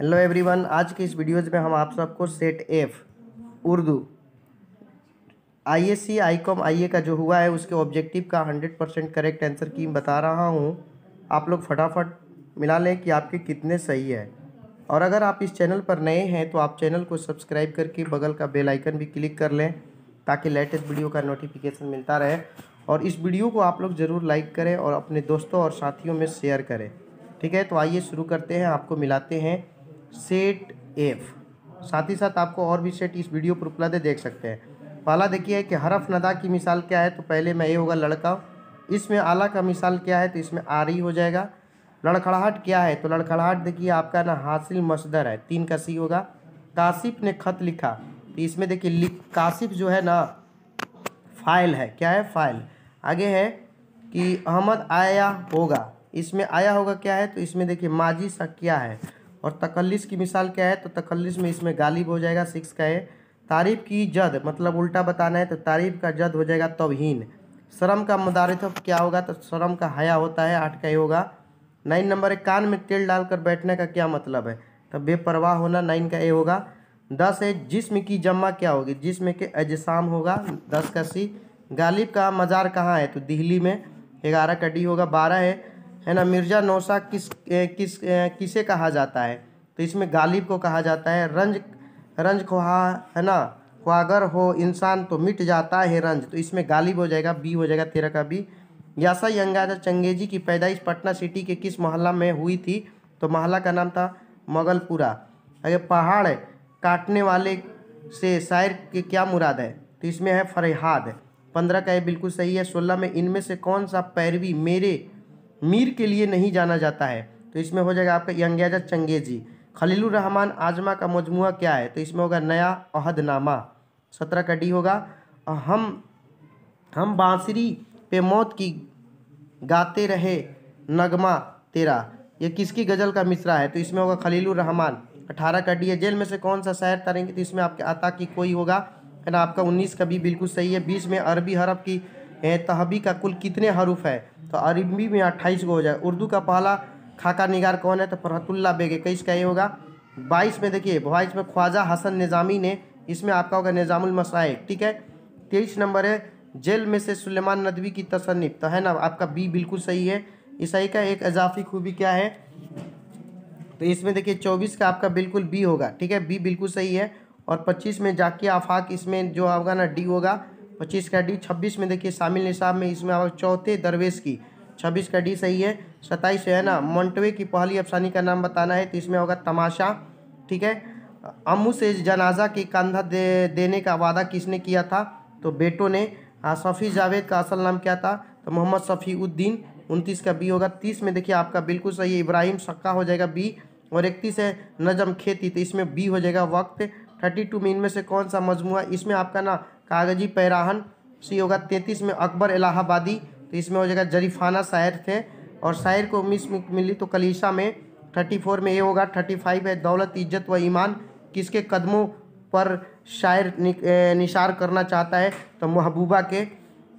hello everyone आज के इस वीडियोज में हम आप सबको set F Urdu I S C I com I A का जो हुआ है उसके ऑब्जेक्टिव का हंड्रेड परसेंट करेक्ट आंसर की बता रहा हूँ आप लोग फटाफट मिला लें कि आपके कितने सही है और अगर आप इस चैनल पर नए हैं तो आप चैनल को सब्सक्राइब करके बगल का बेल आइकन भी क्लिक कर लें ताकि लेटेस्ट वीडियो का नोटिफिकेशन मिलता रहे और इस वीडियो को आप लोग ज़रूर लाइक करें और अपने दोस्तों और साथियों में शेयर करें ठीक है तो आइए शुरू करते हैं आपको मिलाते हैं सेट एफ साथ ही साथ आपको और भी सेट इस वीडियो पर उपलब्ध देख सकते हैं पहला देखिए कि हरफ नदा की मिसाल क्या है तो पहले में ये होगा लड़का इसमें आला का मिसाल क्या है तो इसमें आरी हो जाएगा लड़खड़ाहट क्या है तो लड़खड़ाहट देखिए आपका ना हासिल मसदर है तीन का सी होगा काशिफ ने खत लिखा तो इसमें देखिए लिख काशिफ जो है ना फाइल है क्या है फाइल आगे है कि अहमद आया होगा इसमें आया होगा क्या है तो इसमें देखिए माजी सा क्या है और तकल्लिस की मिसाल क्या है तो तकल्लिस में इसमें गालिब हो जाएगा सिक्स का है तारीफ की जद मतलब उल्टा बताना है तो तारीफ का जद हो जाएगा तवहीन शर्म का मदारथ क्या होगा तो शर्म का हया होता है आठ का ही होगा नाइन नंबर है कान में तेल डालकर बैठने का क्या मतलब है तो बेपरवाह होना नाइन का ए होगा दस है जिसम की जमा क्या होगी जिसम के अजसाम होगा दस का सी गालिब का मज़ार कहाँ है तो दिल्ली में ग्यारह का डी होगा बारह है है ना मिर्ज़ा नौशा किस किस किसे कहा जाता है तो इसमें गालिब को कहा जाता है रंज रंज ख्वाहा है ना ख्वागर हो इंसान तो मिट जाता है रंज तो इसमें गालिब हो जाएगा बी हो जाएगा तेरह का बी यासा यंगाजा चंगेजी की पैदाइश पटना सिटी के किस मोहल्ला में हुई थी तो मोहल्ला का नाम था मगलपुरा अगर पहाड़ काटने वाले से शायर के क्या मुराद है तो इसमें है फरहाद पंद्रह का ये बिल्कुल सही है सोलह में इनमें से कौन सा पैरवी मेरे मीर के लिए नहीं जाना जाता है तो इसमें हो जाएगा आपका यंगेजा चंगेजी रहमान आजमा का मजमु क्या है तो इसमें होगा नया अहदनामा सत्रह का डी होगा हम हम बांसुरी पे मौत की गाते रहे नगमा तेरा ये किसकी गज़ल का मिसरा है तो इसमें होगा खलीलुरहमान अठारह का डी है जेल में से कौन सा शायर तरेंगे तो इसमें आपके आता की कोई होगा है ना आपका उन्नीस का भी बिल्कुल सही है बीस में अरबी हरब की तहबी का कुल कितने हरूफ है तो अरबी में अट्ठाईस को हो जाए उर्दू का पहला खाका निगार कौन है तो फरहतुल्ला बेग इक्कीस का ये होगा बाईस में देखिए बाईस में ख्वाजा हसन निज़ामी ने इसमें आपका होगा निज़ामुलमसाइक ठीक है तेईस नंबर है जेल में से सुलेमान नदवी की तसनीफ़ तो है ना आपका बी बिल्कुल सही है ईसाई का एक इजाफी खूबी क्या है तो इसमें देखिए चौबीस का आपका बिल्कुल बी होगा ठीक है बी बिल्कुल सही है और पच्चीस में जाकि आफाक इसमें जो होगा ना डी होगा पच्चीस का डी छब्बीस में देखिए शामिल निशाब में इसमें आप चौथे दरवेश की छब्बीस का डी सही है सत्ताईस है ना मोन्टवे की पहली अफसानी का नाम बताना है तो इसमें होगा तमाशा ठीक है अमू से जनाजा की कंधा दे, देने का वादा किसने किया था तो बेटो ने हाँ, सफ़ी जावेद का असल नाम क्या था तो मोहम्मद सफ़ी उद्दीन उनतीस का बी होगा तीस में देखिए आपका बिल्कुल सही है इब्राहिम सक्का हो जाएगा बी और इकतीस है नजम खेती तो इसमें बी हो जाएगा वक्त थर्टी टू में इनमें से कौन सा मजमू इसमें आपका ना कागजी पैराहन सी होगा तैंतीस में अकबर इलाहाबादी तो इसमें हो जाएगा जरीफाना शायर थे और शायर को मिस मिली तो कलीसा में थर्टी फोर में ये होगा थर्टी फाइव है दौलत इज्जत व ईमान किसके कदमों पर शायर निशार करना चाहता है तो महबूबा के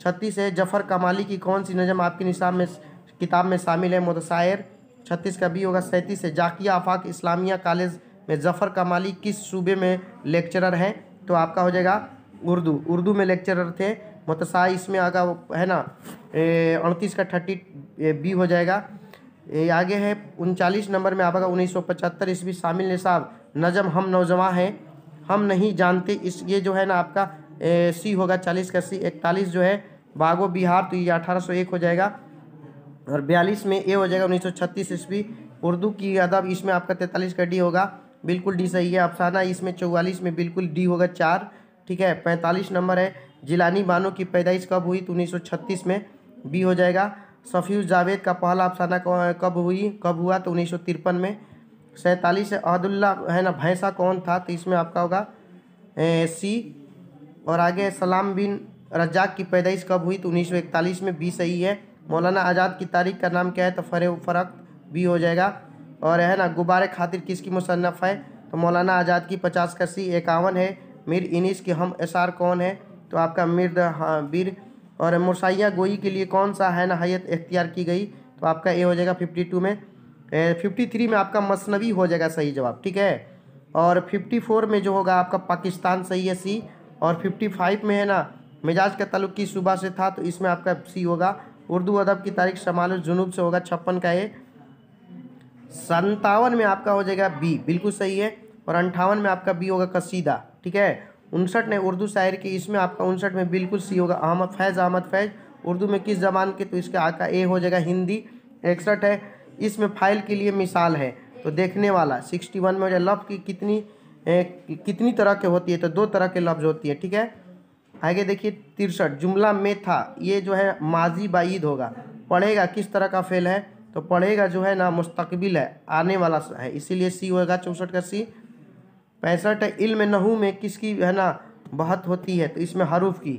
छत्तीस है जफर कमाली की कौन सी नज़म आपकी निशाब में किताब में शामिल है मुदशायर छत्तीस का भी होगा सैंतीस है जाकिया आफाक इस्लामिया कॉलेज में जफर कमाली किस सूबे में लेक्चरर हैं तो आपका हो जाएगा उर्दू उर्दू में लेक्चरर थे मतसा इसमें आगा है ना अड़तीस का थर्टी बी हो जाएगा ये आगे है उनचालीस नंबर में आपका उन्नीस सौ पचहत्तर ईस्वी शामिल निसाब नजम हम नौजवान हैं हम नहीं जानते इस ये जो है ना आपका ए, सी होगा चालीस का सी इकतालीस जो है बागो बिहार तो ये अठारह सौ एक हो जाएगा और बयालीस में ए हो जाएगा उन्नीस सौ छत्तीस ईस्वी उर्दू की अदब इसमें आपका तैंतालीस का डी होगा बिल्कुल डी सही है अफसाना इसमें चौवालीस में बिल्कुल डी होगा चार ठीक है पैंतालीस नंबर है जिलानी बानो की पैदाइश कब हुई तो उन्नीस में बी हो जाएगा सफ़ीज़ जावेद का पहला अफसाना कब हुई कब हुआ तो उन्नीस में सैंतालीस अहदुल्ला है ना भैंसा कौन था तो इसमें आपका होगा ए, सी और आगे सलाम बिन रजाक की पैदाइश कब हुई तो उन्नीस में बी सही है मौलाना आज़ाद की तारीख का नाम क्या है तो फरे फरक बी हो जाएगा और है ना गुब्बारे खातिर किसकी मुसनफ़ है तो मौलाना आज़ाद की पचास का सी इक्यावन है मीर इनिस के हम एसार कौन है तो आपका मीर हाँ बीर और मुरसाइया गोई के लिए कौन सा है नहायत इख्तियार की गई तो आपका ए हो जाएगा फिफ्टी टू में फिफ्टी थ्री में आपका मसनवी हो जाएगा सही जवाब ठीक है और फिफ्टी फोर में जो होगा आपका पाकिस्तान सही है सी और फिफ्टी फाइव में है ना मिजाज का तल्लुक किस सुबह से था तो इसमें आपका सी होगा उर्दू अदब की तारीख शमाल जुनूब से होगा छप्पन का ए संतावन में आपका हो जाएगा बी बिल्कुल सही है और अंठावन में आपका बी होगा कसीदा ठीक है उनसठ ने उर्दू शायर की इसमें आपका उनसठ में बिल्कुल सी होगा अहमद फैज़ अहमद फैज़ उर्दू में किस जबान के तो इसका आका ए हो जाएगा हिंदी इकसठ है इसमें फाइल के लिए मिसाल है तो देखने वाला सिक्सटी वन में हो जाए लफ्ज़ की कितनी ए, कितनी तरह के होती है तो दो तरह के लफ्ज़ होती है ठीक है आगे देखिए तिरसठ जुमला में था ये जो है माजी बाईद होगा पढ़ेगा किस तरह का फेल है तो पढ़ेगा जो है ना मुस्तकबिल है आने वाला है इसीलिए सी होगा चौंसठ का सी पैंसठ इल्म नहू में किसकी है ना बहत होती है तो इसमें हरूफ की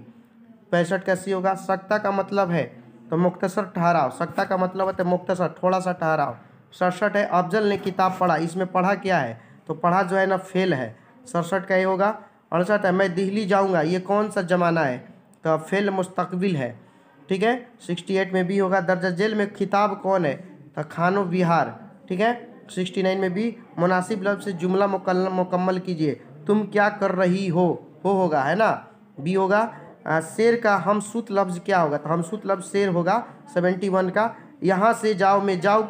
पैंसठ कैसी होगा सख्ता का मतलब है तो मुख्तसर ठहराव सख्ता का मतलब है तो मुख्तसर थोड़ा सा ठहराव सड़सठ है अफजल ने किताब पढ़ा इसमें पढ़ा क्या है तो पढ़ा जो है ना फेल है सड़सठ का ये होगा अड़सठ है मैं दिल्ली जाऊँगा ये कौन सा ज़माना है तो फेल मुस्तकबिल है ठीक है सिक्सटी एट में भी होगा दर्जा जेल में खिताब कौन है तो खानो बिहार ठीक है सिक्सटी नाइन में भी मुनासिब लफ्ज से जुमला मुकम्मल कीजिए तुम क्या कर रही हो हो होगा है ना बी होगा शेर का हम सुत लफ्ज़ क्या होगा तो हम सुत लफ्ज़ शेर होगा सेवेंटी वन का यहाँ से जाओ में जाओ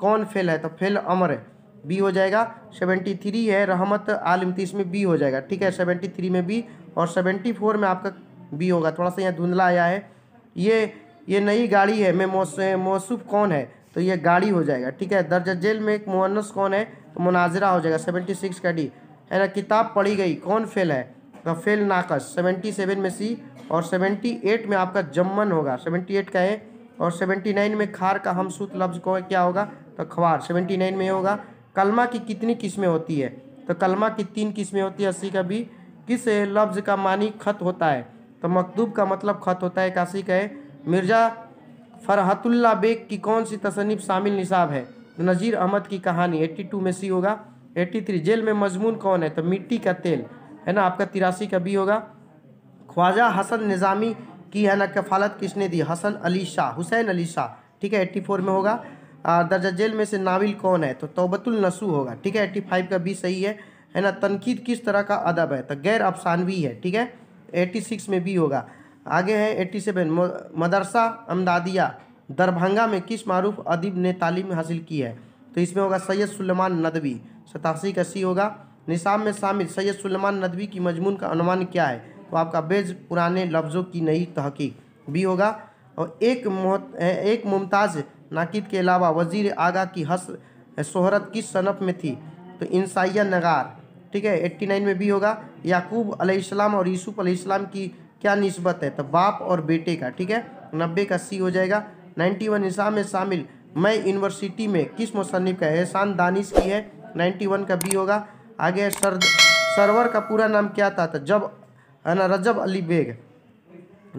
कौन फेल है तो फेल अमर है बी हो जाएगा सेवेंटी थ्री है रहमत आलिम तीस तो में बी हो जाएगा ठीक है सेवेंटी थ्री में बी और सेवेंटी फोर में आपका बी होगा थोड़ा सा यहाँ धुंधला आया है ये ये नई गाड़ी है मैं मौसू कौन है तो ये गाड़ी हो जाएगा ठीक है दर्ज जेल में एक मुअन्नस कौन है तो मुनाजरा हो जाएगा सेवेंटी सिक्स का डी है ना किताब पढ़ी गई कौन फेल है तो फेल नाकस सेवेंटी सेवन में सी और सेवेंटी एट में आपका जम्मन होगा सेवेंटी एट का है और सेवेंटी नाइन में खार का हमसूत लफ्ज़ को क्या होगा तो खबार सेवेंटी नाइन में होगा कलमा की कितनी किस्में होती है तो कलमा की तीन किस्में होती है अस्सी का भी किस लफ्ज़ का मानी खत होता है तो मकदूब का मतलब खत होता है काशी का है मिर्ज़ा फरहतुल्ला बेग की कौन सी तसनीफ शामिल निसाब है नज़ीर अहमद की कहानी एट्टी टू में सी होगा एट्टी थ्री जेल में मजमून कौन है तो मिट्टी का तेल है ना आपका तिरासी का भी होगा ख्वाजा हसन निज़ामी की है ना कफालत किसने दी हसन अली शाह हुसैन अली शाह ठीक है एट्टी फोर में होगा दर्जा जेल में से नाविल कौन है तो तोबतुल नसू होगा ठीक है एट्टी फाइव का भी सही है है ना तनकीद किस तरह का अदब है तो गैर अफसानवी है ठीक है एट्टी सिक्स में भी होगा आगे है 87 मदरसा अमदादिया दरभंगा में किस मारूफ अदीब ने तालीम हासिल की है तो इसमें होगा सैयद सुलेमान नदवी सतासी का सी होगा निशाम में शामिल सैयद सुलेमान नदवी की मजमून का अनुमान क्या है तो आपका बेज पुराने लफ्ज़ों की नई तहकीक भी होगा और एक एक मुमताज़ नाकिद के अलावा वजीर आगा की हसर शहरत किस सनफ़ में थी तो इंसाइया नगार ठीक है 89 में भी होगा याकूब अलैहिस्सलाम और यूसुफ़ अलैहिस्सलाम की क्या नस्बत है तो बाप और बेटे का ठीक है नब्बे का सी हो जाएगा नाइन्टी वन इस्लाम में शामिल मैं यूनिवर्सिटी में किस मुसनफ़ का एहसान दानिश की है नाइन्टी वन का बी होगा आगे सर सरवर का पूरा नाम क्या था तो जब ना रजब अली बेग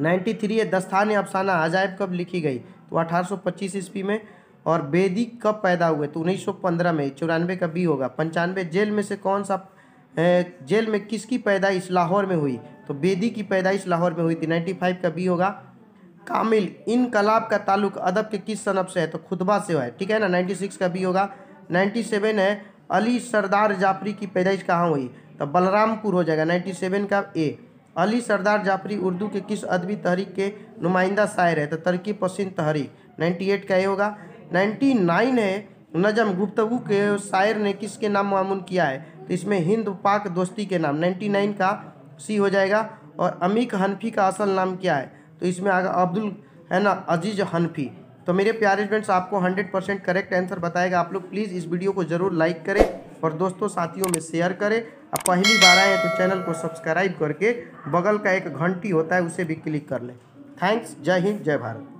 नाइन्टी थ्री है दस्तान अफसाना अजायब कब लिखी गई तो अठारह सौ पच्चीस ईस्वी में और बेदी कब पैदा हुए तो उन्नीस सौ पंद्रह में चौरानवे का बी होगा पंचानवे जेल में से कौन सा जेल में किसकी पैदाइश लाहौर में हुई तो बेदी की पैदाइश लाहौर में हुई थी नाइन्टी फाइव का बी होगा कामिल इनकलाब का ताल्लुक अदब के किस सनब से है तो खुतबा से है ठीक है ना नाइन्टी सिक्स का बी होगा नाइन्टी सेवन है अली सरदार जाफरी की पैदाइश कहाँ हुई तो बलरामपुर हो जाएगा नाइन्टी सेवन का ए अली सरदार जाफरी उर्दू के किस अदबी तहरीक के नुमाइंदा शायर है तो तरकी पसंद तहरीक नाइन्टी एट का ए होगा नाइन्टी नाइन है नजम गुप्तगु के शायर ने किसके नाम मामून किया है तो इसमें हिंद पाक दोस्ती के नाम 99 का सी हो जाएगा और अमीक हनफी का असल नाम क्या है तो इसमें आगे अब्दुल है ना अजीज़ हनफी तो मेरे प्यारे फ्रेंड्स आपको 100 परसेंट करेक्ट आंसर बताएगा आप लोग प्लीज़ इस वीडियो को ज़रूर लाइक करें और दोस्तों साथियों में शेयर करें अब पहली बार आए तो चैनल को सब्सक्राइब करके बगल का एक घंटी होता है उसे भी क्लिक कर लें थैंक्स जय हिंद जय भारत